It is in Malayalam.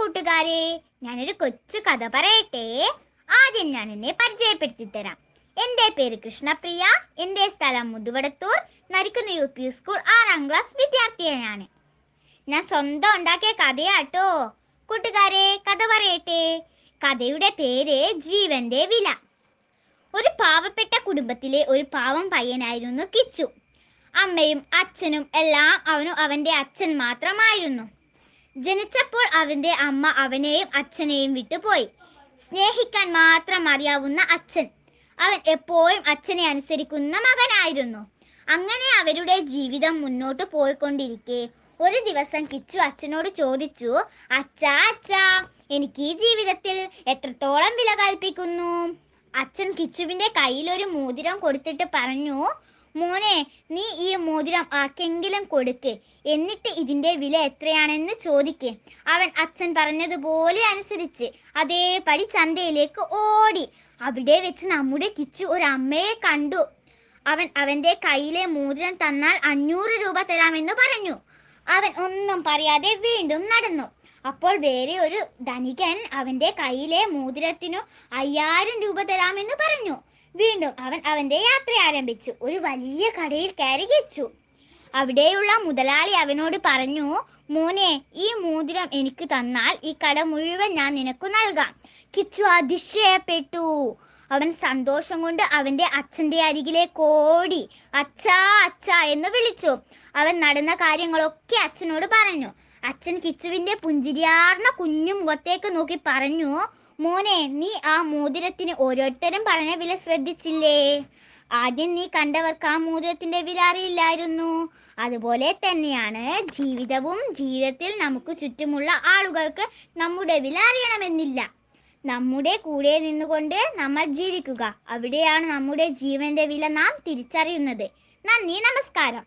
കൂട്ടുകാരെ ഞാനൊരു കൊച്ചു കഥ പറയട്ടെ ആദ്യം ഞാൻ എന്നെ പരിചയപ്പെടുത്തി തരാം എൻ്റെ പേര് കൃഷ്ണപ്രിയ എൻ്റെ സ്ഥലം Muthuvadathur Narikkunna U P school ആറാം ക്ലാസ് വിദ്യാർത്ഥിയാണ് ഞാൻ സ്വന്തം ഉണ്ടാക്കിയ കഥയാട്ടോ കൂട്ടുകാരെ കഥ പറയട്ടെ കഥയുടെ പേര് ജീവന്റെ വില ഒരു പാവപ്പെട്ട കുടുംബത്തിലെ ഒരു പാവം പയ്യനായിരുന്നു കിച്ചു അമ്മയും അച്ഛനും എല്ലാം അവനും അവൻ്റെ അച്ഛൻ മാത്രമായിരുന്നു ജനിച്ചപ്പോൾ അവൻ്റെ അമ്മ അവനെയും അച്ഛനെയും വിട്ടുപോയി സ്നേഹിക്കാൻ മാത്രം അറിയാവുന്ന അച്ഛൻ അവൻ എപ്പോഴും അച്ഛനെ അനുസരിക്കുന്ന മകനായിരുന്നു അങ്ങനെ അവരുടെ ജീവിതം മുന്നോട്ട് പോയിക്കൊണ്ടിരിക്കെ ഒരു ദിവസം കിച്ചു അച്ഛനോട് ചോദിച്ചു അച്ഛാ അച്ഛാ എനിക്ക് ഈ ജീവിതത്തിൽ എത്രത്തോളം വില കൽപ്പിക്കുന്നു അച്ഛൻ കിച്ചുവിൻ്റെ ഒരു മോതിരം കൊടുത്തിട്ട് പറഞ്ഞു മോനെ നീ ഈ മോതിരം ആർക്കെങ്കിലും കൊടുക്ക് എന്നിട്ട് ഇതിൻ്റെ വില എത്രയാണെന്ന് ചോദിക്ക് അവൻ അച്ഛൻ പറഞ്ഞതുപോലെ അനുസരിച്ച് അതേപടി ചന്തയിലേക്ക് ഓടി അവിടെ വെച്ച് നമ്മുടെ കിച്ചു ഒരു അമ്മയെ കണ്ടു അവൻ അവൻ്റെ കയ്യിലെ മോതിരം തന്നാൽ അഞ്ഞൂറ് രൂപ തരാമെന്ന് പറഞ്ഞു അവൻ ഒന്നും പറയാതെ വീണ്ടും നടന്നു അപ്പോൾ വേറെ ഒരു ധനികൻ അവൻ്റെ കയ്യിലെ മോതിരത്തിനു അയ്യായിരം രൂപ തരാമെന്ന് പറഞ്ഞു വീണ്ടും അവൻ അവന്റെ യാത്ര ആരംഭിച്ചു ഒരു വലിയ കടയിൽ കയറി വെച്ചു അവിടെയുള്ള മുതലാളി അവനോട് പറഞ്ഞു മോനെ ഈ മോതിരം എനിക്ക് തന്നാൽ ഈ കട മുഴുവൻ ഞാൻ നിനക്ക് നൽകാം കിച്ചു അതിശയപ്പെട്ടു അവൻ സന്തോഷം കൊണ്ട് അവൻ്റെ അച്ഛൻ്റെ അരികിലെ കോടി അച്ഛാ അച്ഛാ എന്ന് വിളിച്ചു അവൻ നടന്ന കാര്യങ്ങളൊക്കെ അച്ഛനോട് പറഞ്ഞു അച്ഛൻ കിച്ചുവിൻ്റെ പുഞ്ചിരിയാർന്ന കുഞ്ഞു മുഖത്തേക്ക് നോക്കി പറഞ്ഞു മോനെ നീ ആ മോതിരത്തിന് ഓരോരുത്തരും പറഞ്ഞ വില ശ്രദ്ധിച്ചില്ലേ ആദ്യം നീ കണ്ടവർക്ക് ആ മോതിരത്തിന്റെ വില അറിയില്ലായിരുന്നു അതുപോലെ തന്നെയാണ് ജീവിതവും ജീവിതത്തിൽ നമുക്ക് ചുറ്റുമുള്ള ആളുകൾക്ക് നമ്മുടെ വില അറിയണമെന്നില്ല നമ്മുടെ കൂടെ നിന്നുകൊണ്ട് നമ്മൾ ജീവിക്കുക അവിടെയാണ് നമ്മുടെ ജീവന്റെ വില നാം തിരിച്ചറിയുന്നത് നന്ദി നമസ്കാരം